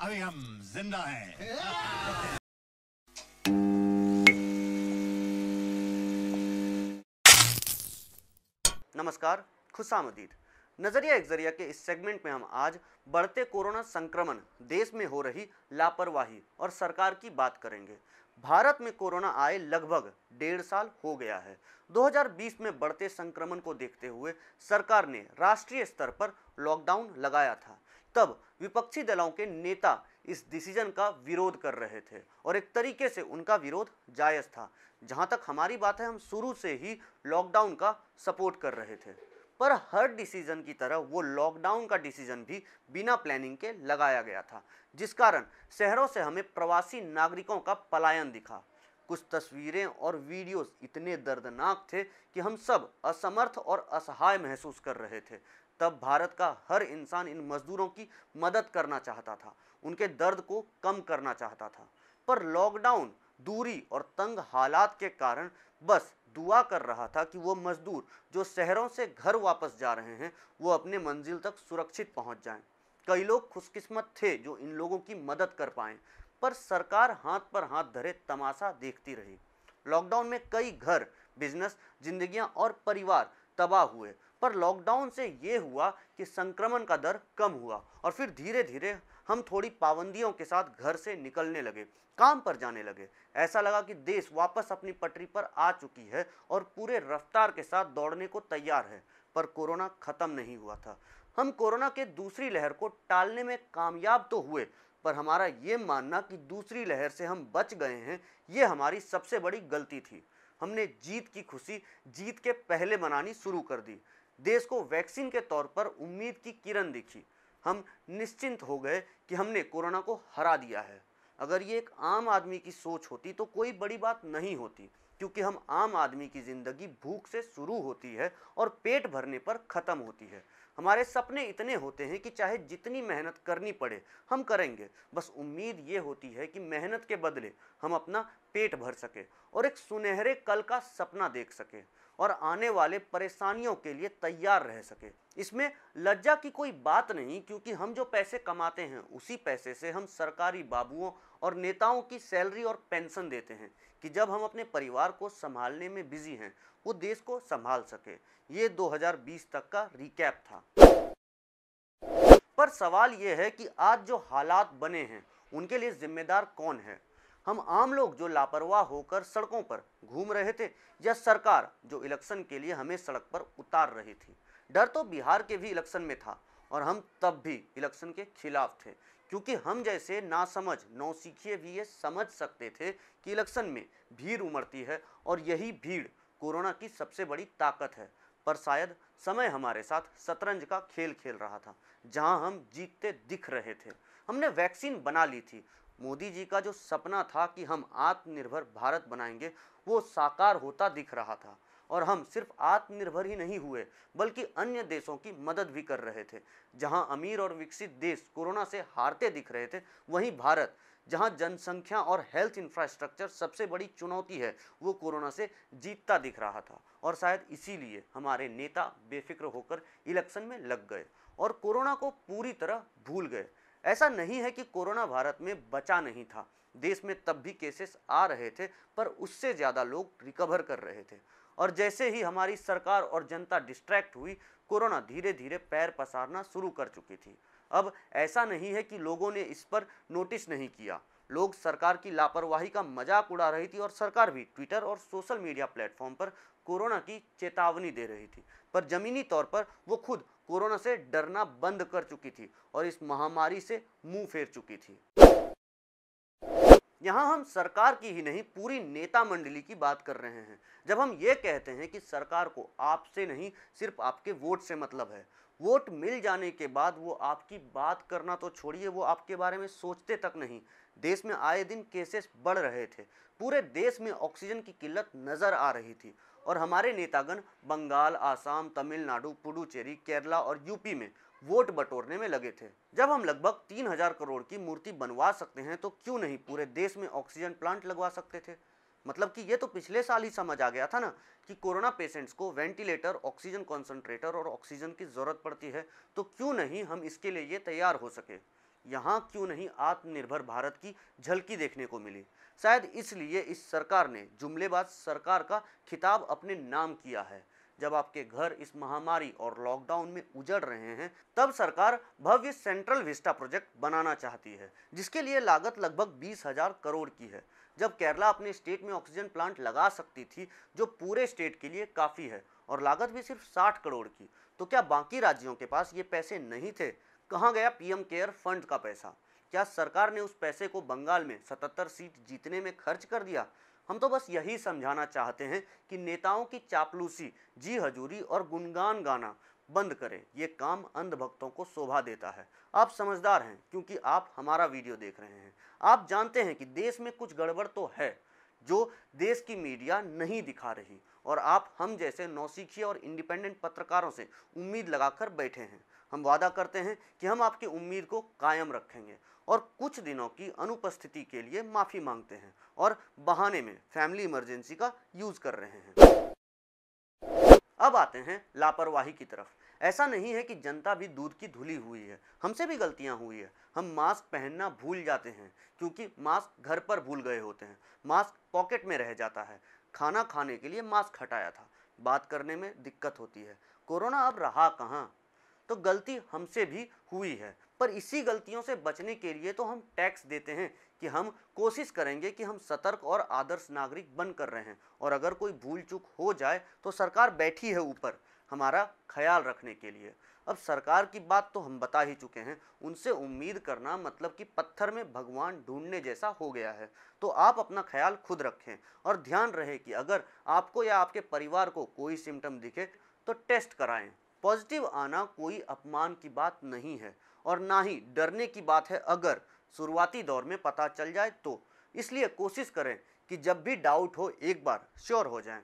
अभी हम जिंदा हैं नमस्कार खुशामदीद नजरिया जरिया के इस सेगमेंट में हम आज बढ़ते कोरोना संक्रमण देश में हो रही लापरवाही और सरकार की बात करेंगे भारत में कोरोना आए लगभग डेढ़ साल हो गया है 2020 में बढ़ते संक्रमण को देखते हुए सरकार ने राष्ट्रीय स्तर पर लॉकडाउन लगाया था तब विपक्षी दलों के नेता इस डिसीजन का विरोध कर रहे थे और एक तरीके से उनका विरोध जायज़ था जहां तक हमारी बात है हम शुरू से ही लॉकडाउन का सपोर्ट कर रहे थे पर हर डिसीजन की तरह वो लॉकडाउन का डिसीजन भी बिना प्लानिंग के लगाया गया था जिस कारण शहरों से हमें प्रवासी नागरिकों का पलायन दिखा कुछ तस्वीरें और वीडियोस इतने दर्दनाक थे कि हम सब असमर्थ और असहाय महसूस कर रहे थे तब भारत का हर इंसान इन मज़दूरों की मदद करना चाहता था उनके दर्द को कम करना चाहता था पर लॉकडाउन दूरी और तंग हालात के कारण बस दुआ कर रहा था कि वो मज़दूर जो शहरों से घर वापस जा रहे हैं वो अपने मंजिल तक सुरक्षित पहुंच जाएं। कई लोग खुशकिस्मत थे जो इन लोगों की मदद कर पाए पर सरकार हाथ पर हाथ धरे तमाशा देखती रही लॉकडाउन में कई घर बिजनेस जिंदगियां और परिवार तबाह हुए पर लॉकडाउन से ये हुआ कि संक्रमण का दर कम हुआ और फिर धीरे धीरे हम थोड़ी पाबंदियों के साथ घर से निकलने लगे काम पर जाने लगे ऐसा लगा कि देश वापस अपनी पटरी पर आ चुकी है और पूरे रफ्तार के साथ दौड़ने को तैयार है पर कोरोना ख़त्म नहीं हुआ था हम कोरोना के दूसरी लहर को टालने में कामयाब तो हुए पर हमारा ये मानना कि दूसरी लहर से हम बच गए हैं ये हमारी सबसे बड़ी गलती थी हमने जीत की खुशी जीत के पहले मनानी शुरू कर दी देश को वैक्सीन के तौर पर उम्मीद की किरण दिखी हम निश्चिंत हो गए कि हमने कोरोना को हरा दिया है अगर ये एक आम आदमी की सोच होती तो कोई बड़ी बात नहीं होती क्योंकि हम आम आदमी की ज़िंदगी भूख से शुरू होती है और पेट भरने पर ख़त्म होती है हमारे सपने इतने होते हैं कि चाहे जितनी मेहनत करनी पड़े हम करेंगे बस उम्मीद ये होती है कि मेहनत के बदले हम अपना पेट भर सकें और एक सुनहरे कल का सपना देख सकें और आने वाले परेशानियों के लिए तैयार रह सके इसमें लज्जा की कोई बात नहीं क्योंकि हम जो पैसे कमाते हैं उसी पैसे से हम सरकारी बाबुओं और नेताओं की सैलरी और पेंशन देते हैं कि जब हम अपने परिवार को संभालने में बिजी हैं वो देश को संभाल सके ये 2020 तक का रिकैप था पर सवाल ये है कि आज जो हालात बने हैं उनके लिए जिम्मेदार कौन है हम आम लोग जो लापरवाह होकर सड़कों पर घूम रहे थे या सरकार जो इलेक्शन के लिए हमें सड़क पर उतार रही थी डर तो बिहार के भी इलेक्शन में था और हम तब भी इलेक्शन के खिलाफ थे क्योंकि हम जैसे ना समझ सीखिए भी ये समझ सकते थे कि इलेक्शन में भीड़ उमड़ती है और यही भीड़ कोरोना की सबसे बड़ी ताकत है पर शायद समय हमारे साथ शतरंज का खेल खेल रहा था जहां हम जीतते दिख रहे थे हमने वैक्सीन बना ली थी मोदी जी का जो सपना था कि हम आत्मनिर्भर भारत बनाएंगे वो साकार होता दिख रहा था और हम सिर्फ आत्मनिर्भर ही नहीं हुए बल्कि अन्य देशों की मदद भी कर रहे थे जहां अमीर और विकसित देश कोरोना से हारते दिख रहे थे वहीं भारत जहां जनसंख्या और हेल्थ इंफ्रास्ट्रक्चर सबसे बड़ी चुनौती है वो कोरोना से जीतता दिख रहा था और शायद इसीलिए हमारे नेता बेफिक्र होकर इलेक्शन में लग गए और कोरोना को पूरी तरह भूल गए ऐसा नहीं है कि कोरोना भारत में बचा नहीं था देश में तब भी केसेस आ रहे थे पर उससे ज़्यादा लोग रिकवर कर रहे थे और जैसे ही हमारी सरकार और जनता डिस्ट्रैक्ट हुई कोरोना धीरे धीरे पैर पसारना शुरू कर चुकी थी अब ऐसा नहीं है कि लोगों ने इस पर नोटिस नहीं किया लोग सरकार की लापरवाही का मजाक उड़ा रही थी और सरकार भी ट्विटर और सोशल मीडिया प्लेटफॉर्म पर कोरोना की चेतावनी दे रही थी पर ज़मीनी तौर पर वो खुद कोरोना से डरना बंद कर चुकी थी और इस महामारी से मुंह फेर चुकी थी यहाँ हम सरकार की ही नहीं पूरी नेता मंडली की बात कर रहे हैं जब हम ये कहते हैं कि सरकार को आपसे नहीं सिर्फ आपके वोट से मतलब है वोट मिल जाने के बाद वो आपकी बात करना तो छोड़िए वो आपके बारे में सोचते तक नहीं देश में आए दिन केसेस बढ़ रहे थे पूरे देश में ऑक्सीजन की किल्लत नज़र आ रही थी और हमारे नेतागण बंगाल आसाम तमिलनाडु पुडुचेरी केरला और यूपी में वोट बटोरने में लगे थे जब हम लगभग तीन हजार करोड़ की मूर्ति बनवा सकते हैं तो क्यों नहीं पूरे देश में ऑक्सीजन प्लांट लगवा सकते थे मतलब कि ये तो पिछले साल ही समझ आ गया था ना कि कोरोना पेशेंट्स को वेंटिलेटर ऑक्सीजन कॉन्सेंट्रेटर और ऑक्सीजन की ज़रूरत पड़ती है तो क्यों नहीं हम इसके लिए ये तैयार हो सके यहाँ क्यों नहीं आत्मनिर्भर भारत की झलकी देखने को मिली शायद इसलिए इस सरकार ने जुमलेबाज सरकार का खिताब अपने नाम किया है जब आपके घर इस महामारी और लॉकडाउन में उजड़ रहे हैं तब सरकार भव्य सेंट्रल विस्टा प्रोजेक्ट बनाना चाहती है जिसके लिए लागत लगभग बीस हजार करोड़ की है जब केरला अपने स्टेट में ऑक्सीजन प्लांट लगा सकती थी जो पूरे स्टेट के लिए काफ़ी है और लागत भी सिर्फ साठ करोड़ की तो क्या बाकी राज्यों के पास ये पैसे नहीं थे कहाँ गया पीएम केयर फंड का पैसा क्या सरकार ने उस पैसे को बंगाल में 77 सीट जीतने में खर्च कर दिया हम तो बस यही समझाना चाहते हैं कि नेताओं की चापलूसी जी हजूरी और गुणगान गाना बंद करें ये काम अंधभक्तों को शोभा देता है आप समझदार हैं क्योंकि आप हमारा वीडियो देख रहे हैं आप जानते हैं कि देश में कुछ गड़बड़ तो है जो देश की मीडिया नहीं दिखा रही और आप हम जैसे नौसिखिया और इंडिपेंडेंट पत्रकारों से उम्मीद लगाकर बैठे हैं हम वादा करते हैं कि हम आपकी उम्मीद को कायम रखेंगे और कुछ दिनों की अनुपस्थिति के लिए माफ़ी मांगते हैं और बहाने में फैमिली इमरजेंसी का यूज़ कर रहे हैं अब आते हैं लापरवाही की तरफ ऐसा नहीं है कि जनता भी दूध की धुली हुई है हमसे भी गलतियां हुई है हम मास्क पहनना भूल जाते हैं क्योंकि मास्क घर पर भूल गए होते हैं मास्क पॉकेट में रह जाता है खाना खाने के लिए मास्क हटाया था बात करने में दिक्कत होती है कोरोना अब रहा कहाँ तो गलती हमसे भी हुई है पर इसी गलतियों से बचने के लिए तो हम टैक्स देते हैं कि हम कोशिश करेंगे कि हम सतर्क और आदर्श नागरिक बन कर रहे हैं और अगर कोई भूल चूक हो जाए तो सरकार बैठी है ऊपर हमारा ख्याल रखने के लिए अब सरकार की बात तो हम बता ही चुके हैं उनसे उम्मीद करना मतलब कि पत्थर में भगवान ढूंढने जैसा हो गया है तो आप अपना ख्याल खुद रखें और ध्यान रहे कि अगर आपको या आपके परिवार को कोई सिम्टम दिखे तो टेस्ट कराएं पॉजिटिव आना कोई अपमान की बात नहीं है और ना ही डरने की बात है अगर शुरुआती दौर में पता चल जाए तो इसलिए कोशिश करें कि जब भी डाउट हो एक बार श्योर हो जाएं।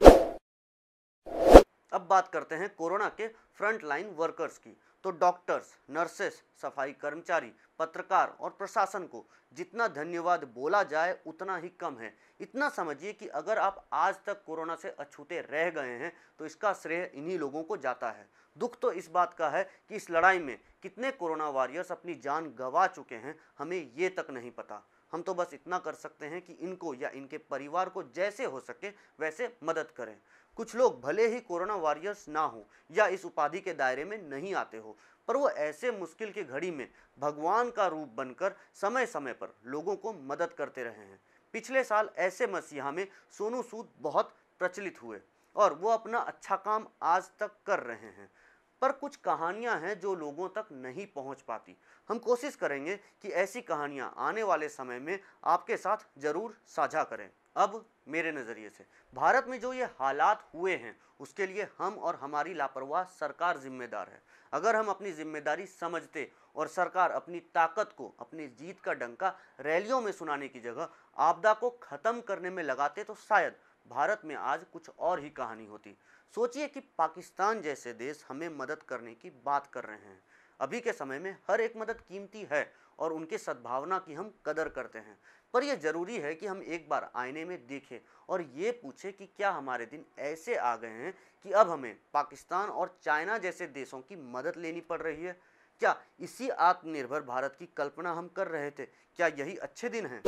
अब बात करते हैं कोरोना के फ्रंटलाइन वर्कर्स की तो डॉक्टर्स नर्सेस सफाई कर्मचारी पत्रकार और प्रशासन को जितना धन्यवाद बोला जाए उतना ही कम है इतना समझिए कि अगर आप आज तक कोरोना से अछूते रह गए हैं तो इसका श्रेय इन्हीं लोगों को जाता है दुख तो इस बात का है कि इस लड़ाई में कितने कोरोना वॉरियर्स अपनी जान गंवा चुके हैं हमें ये तक नहीं पता हम तो बस इतना कर सकते हैं कि इनको या इनके परिवार को जैसे हो सके वैसे मदद करें कुछ लोग भले ही कोरोना वॉरियर्स ना हो या इस उपाधि के दायरे में नहीं आते हो पर वो ऐसे मुश्किल की घड़ी में भगवान का रूप बनकर समय समय पर लोगों को मदद करते रहे हैं पिछले साल ऐसे मसीहा में सोनू सूद बहुत प्रचलित हुए और वो अपना अच्छा काम आज तक कर रहे हैं पर कुछ कहानियां हैं जो लोगों तक नहीं पहुंच पाती हम कोशिश करेंगे कि ऐसी कहानियां आने वाले समय में आपके साथ ज़रूर साझा करें अब मेरे नज़रिए से भारत में जो ये हालात हुए हैं उसके लिए हम और हमारी लापरवाह सरकार जिम्मेदार है अगर हम अपनी जिम्मेदारी समझते और सरकार अपनी ताकत को अपनी जीत का डंका रैलियों में सुनाने की जगह आपदा को ख़त्म करने में लगाते तो शायद भारत में आज कुछ और ही कहानी होती सोचिए कि पाकिस्तान जैसे देश हमें मदद करने की बात कर रहे हैं अभी के समय में हर एक मदद कीमती है और उनके सद्भावना की हम कदर करते हैं पर यह ज़रूरी है कि हम एक बार आईने में देखें और ये पूछें कि क्या हमारे दिन ऐसे आ गए हैं कि अब हमें पाकिस्तान और चाइना जैसे देशों की मदद लेनी पड़ रही है क्या इसी आत्मनिर्भर भारत की कल्पना हम कर रहे थे क्या यही अच्छे दिन हैं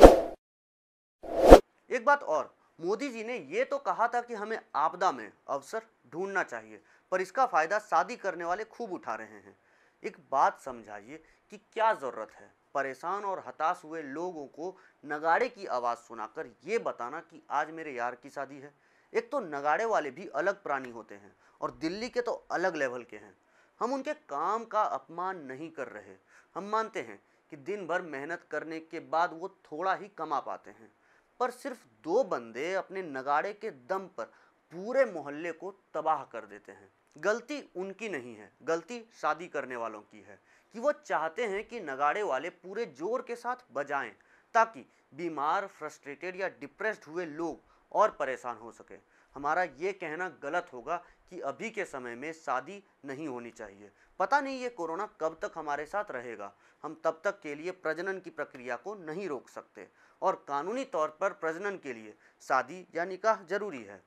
एक बात और मोदी जी ने ये तो कहा था कि हमें आपदा में अवसर ढूंढना चाहिए पर इसका फ़ायदा शादी करने वाले खूब उठा रहे हैं एक बात समझाइए कि क्या ज़रूरत है परेशान और हताश हुए लोगों को नगाड़े की आवाज़ सुनाकर ये बताना कि आज मेरे यार की शादी है एक तो नगाड़े वाले भी अलग प्राणी होते हैं और दिल्ली के तो अलग लेवल के हैं हम उनके काम का अपमान नहीं कर रहे हम मानते हैं कि दिन भर मेहनत करने के बाद वो थोड़ा ही कमा पाते हैं पर सिर्फ दो बंदे अपने नगाड़े के दम पर पूरे मोहल्ले को तबाह कर देते हैं गलती उनकी नहीं है गलती शादी करने वालों की है कि वो चाहते हैं कि नगाड़े वाले पूरे जोर के साथ बजाएं ताकि बीमार फ्रस्ट्रेटेड या डिप्रेस्ड हुए लोग और परेशान हो सकें हमारा ये कहना गलत होगा कि अभी के समय में शादी नहीं होनी चाहिए पता नहीं ये कोरोना कब तक हमारे साथ रहेगा हम तब तक के लिए प्रजनन की प्रक्रिया को नहीं रोक सकते और कानूनी तौर पर प्रजनन के लिए शादी या निकाह जरूरी है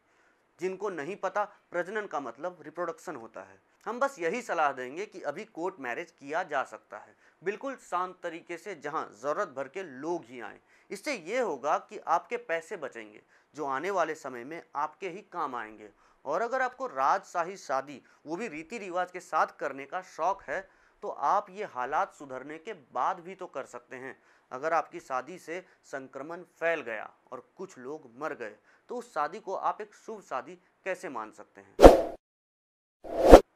जिनको नहीं पता प्रजनन का मतलब रिप्रोडक्शन होता है हम बस यही सलाह देंगे कि अभी कोर्ट मैरिज किया जा सकता है बिल्कुल शांत तरीके से जहां ज़रूरत भर के लोग ही आएँ इससे ये होगा कि आपके पैसे बचेंगे जो आने वाले समय में आपके ही काम आएंगे और अगर आपको राजशाही शादी वो भी रीति रिवाज के साथ करने का शौक़ है तो आप ये हालात सुधरने के बाद भी तो कर सकते हैं अगर आपकी शादी से संक्रमण फैल गया और कुछ लोग मर गए तो उस शादी को आप एक शुभ शादी कैसे मान सकते हैं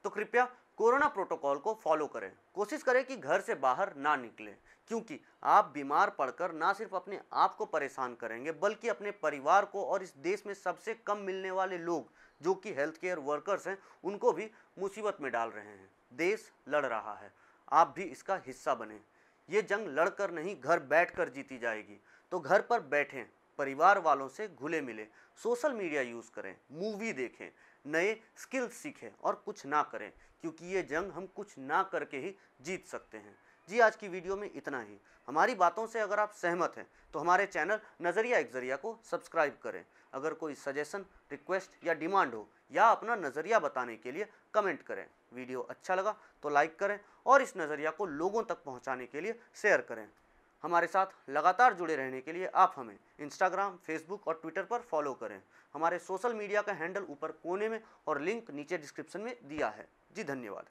तो कृपया कोरोना प्रोटोकॉल को फॉलो करें कोशिश करें कि घर से बाहर ना निकलें क्योंकि आप बीमार पड़कर ना सिर्फ अपने आप को परेशान करेंगे बल्कि अपने परिवार को और इस देश में सबसे कम मिलने वाले लोग जो कि हेल्थ केयर वर्कर्स हैं उनको भी मुसीबत में डाल रहे हैं देश लड़ रहा है आप भी इसका हिस्सा बने ये जंग लड़कर नहीं घर बैठकर जीती जाएगी तो घर पर बैठें परिवार वालों से घुले मिले सोशल मीडिया यूज़ करें मूवी देखें नए स्किल्स सीखें और कुछ ना करें क्योंकि ये जंग हम कुछ ना करके ही जीत सकते हैं जी आज की वीडियो में इतना ही हमारी बातों से अगर आप सहमत हैं तो हमारे चैनल नज़रिया एक जरिया को सब्सक्राइब करें अगर कोई सजेशन रिक्वेस्ट या डिमांड हो या अपना नज़रिया बताने के लिए कमेंट करें वीडियो अच्छा लगा तो लाइक करें और इस नज़रिया को लोगों तक पहुंचाने के लिए शेयर करें हमारे साथ लगातार जुड़े रहने के लिए आप हमें इंस्टाग्राम फेसबुक और ट्विटर पर फॉलो करें हमारे सोशल मीडिया का हैंडल ऊपर कोने में और लिंक नीचे डिस्क्रिप्शन में दिया है जी धन्यवाद